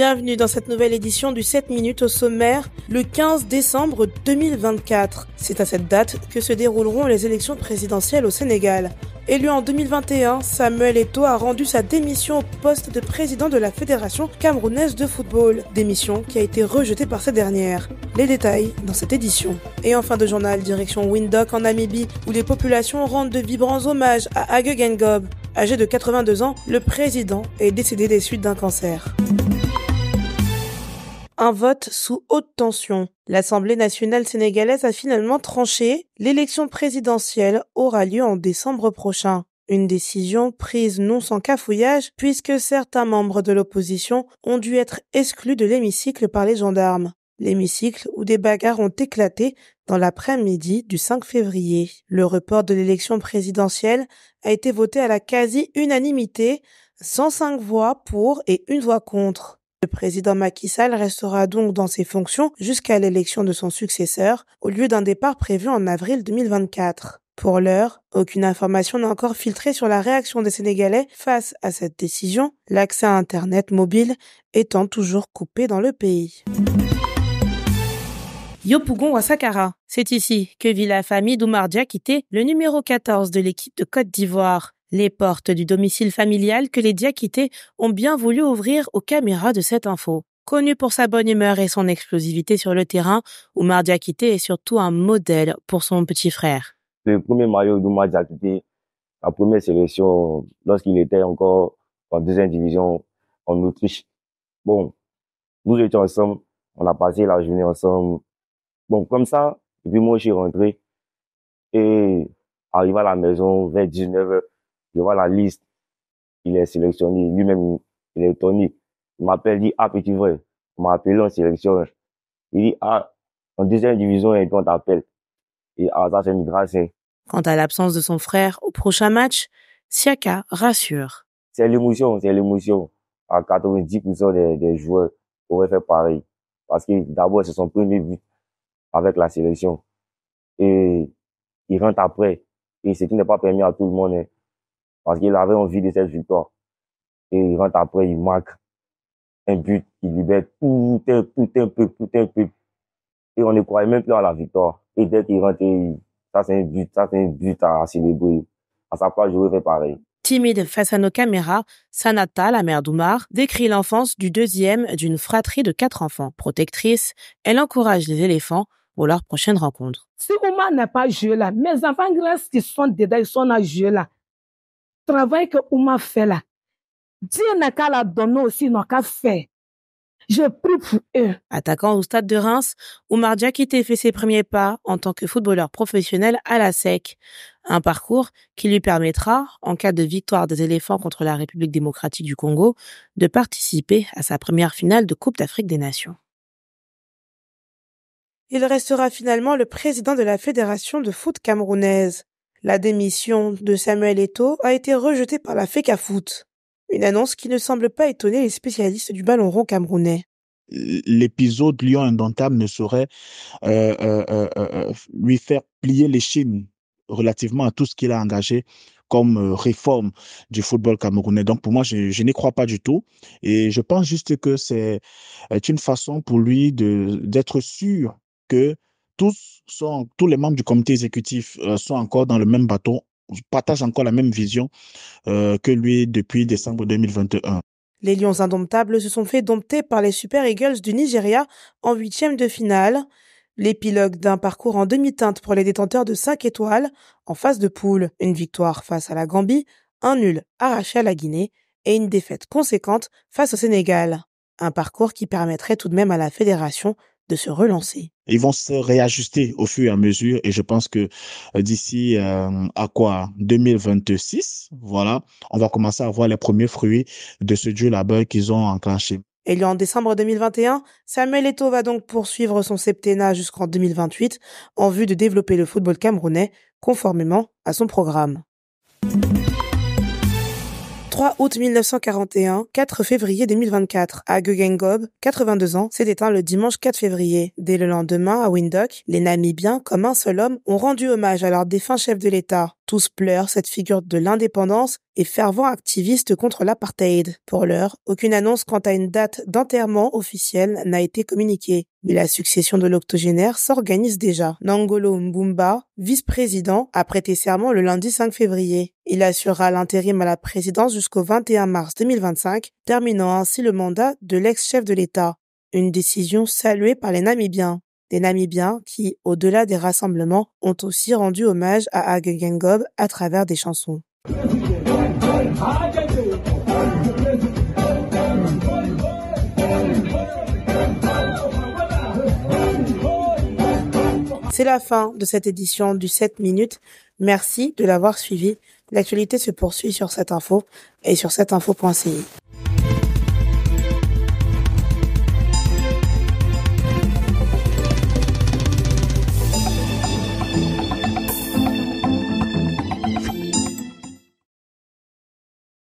Bienvenue dans cette nouvelle édition du 7 minutes au sommaire, le 15 décembre 2024. C'est à cette date que se dérouleront les élections présidentielles au Sénégal. Élu en 2021, Samuel Eto'o a rendu sa démission au poste de président de la Fédération camerounaise de football, démission qui a été rejetée par cette dernière. Les détails dans cette édition. Et en fin de journal, direction Windhoek en Namibie, où les populations rendent de vibrants hommages à Hage Gob. Âgé de 82 ans, le président est décédé des suites d'un cancer un vote sous haute tension. L'Assemblée nationale sénégalaise a finalement tranché, l'élection présidentielle aura lieu en décembre prochain. Une décision prise non sans cafouillage puisque certains membres de l'opposition ont dû être exclus de l'hémicycle par les gendarmes. L'hémicycle où des bagarres ont éclaté dans l'après-midi du 5 février. Le report de l'élection présidentielle a été voté à la quasi-unanimité, 105 voix pour et une voix contre. Le président Macky Sall restera donc dans ses fonctions jusqu'à l'élection de son successeur, au lieu d'un départ prévu en avril 2024. Pour l'heure, aucune information n'a encore filtré sur la réaction des Sénégalais face à cette décision, l'accès à Internet mobile étant toujours coupé dans le pays. Yopougon Ouassakara. C'est ici que vit la famille d'Oumardia Diakité, le numéro 14 de l'équipe de Côte d'Ivoire. Les portes du domicile familial que les diaquités ont bien voulu ouvrir aux caméras de cette info. Connu pour sa bonne humeur et son explosivité sur le terrain, Oumar Diakité est surtout un modèle pour son petit frère. Le premier maillot d'Oumar Diakité, la première sélection, lorsqu'il était encore en deuxième division en Autriche. Bon, nous étions ensemble, on a passé la journée ensemble. Bon, comme ça, puis moi je suis rentré et arrivé à la maison vers 19h, je vois la liste. Il est sélectionné. Lui-même, il est étonné. Il m'appelle, dit, ah, petit vrai. On m'appelle, en sélection. Il dit, ah, en deuxième division, et puis on t'appelle. Et ah, ça, c'est une grâce. Hein. Quant à l'absence de son frère au prochain match, Siaka rassure. C'est l'émotion, c'est l'émotion. À 90% des, des joueurs auraient fait pareil. Parce que d'abord, c'est son premier but avec la sélection. Et il rentre après. Et ce qui n'est pas permis à tout le monde. Hein parce qu'il avait envie de cette victoire. Et il rentre après, il marque un but qui libère tout un, tout un peu, tout un peu. Et on ne croyait même plus à la victoire. Et dès qu'il rentre, ça c'est un but, ça c'est un but à célébrer. À sa place, je fait pareil. Timide face à nos caméras, Sanata, la mère d'Oumar, décrit l'enfance du deuxième d'une fratrie de quatre enfants. Protectrice, elle encourage les éléphants pour leur prochaine rencontre. Si Oumar n'a pas joué là, mes enfants grâce qui sont dedans, ils sont à jouer là travail que fait là, Dieu n'a qu'à la donner aussi, n'a qu'à faire. Je prie pour eux. Attaquant au stade de Reims, Oumar Djakite fait ses premiers pas en tant que footballeur professionnel à la SEC. Un parcours qui lui permettra, en cas de victoire des éléphants contre la République démocratique du Congo, de participer à sa première finale de Coupe d'Afrique des Nations. Il restera finalement le président de la Fédération de foot camerounaise. La démission de Samuel Eto'o a été rejetée par la FECAFOOT, une annonce qui ne semble pas étonner les spécialistes du ballon rond camerounais l'épisode Lyon indomptable ne saurait euh, euh, euh, lui faire plier les chines relativement à tout ce qu'il a engagé comme réforme du football camerounais. Donc pour moi, je, je n'y crois pas du tout. Et je pense juste que c'est une façon pour lui d'être sûr que tous, sont, tous les membres du comité exécutif euh, sont encore dans le même bateau, partagent encore la même vision euh, que lui depuis décembre 2021. Les Lions indomptables se sont fait dompter par les Super Eagles du Nigeria en huitième de finale. L'épilogue d'un parcours en demi-teinte pour les détenteurs de 5 étoiles en phase de poule. Une victoire face à la Gambie, un nul arraché à la Guinée et une défaite conséquente face au Sénégal. Un parcours qui permettrait tout de même à la fédération de se relancer. Ils vont se réajuster au fur et à mesure et je pense que euh, d'ici euh, à quoi 2026, voilà, on va commencer à voir les premiers fruits de ce dur labeur qu'ils ont enclenché. Et en décembre 2021, Samuel Eto'o va donc poursuivre son septennat jusqu'en 2028 en vue de développer le football camerounais conformément à son programme. 3 août 1941, 4 février 2024. À Guggengob, 82 ans, s'est éteint le dimanche 4 février. Dès le lendemain, à Windhoek, les Namibiens, comme un seul homme, ont rendu hommage à leur défunt chef de l'État. Tous pleurent cette figure de l'indépendance et fervent activiste contre l'apartheid. Pour l'heure, aucune annonce quant à une date d'enterrement officielle n'a été communiquée, mais la succession de l'octogénaire s'organise déjà. Nangolo Mbumba, vice-président, a prêté serment le lundi 5 février. Il assurera l'intérim à la présidence jusqu'au 21 mars 2025, terminant ainsi le mandat de l'ex-chef de l'État. Une décision saluée par les Namibiens des Namibiens qui, au-delà des rassemblements, ont aussi rendu hommage à Gob à travers des chansons. C'est la fin de cette édition du 7 minutes. Merci de l'avoir suivi. L'actualité se poursuit sur cette info et sur cette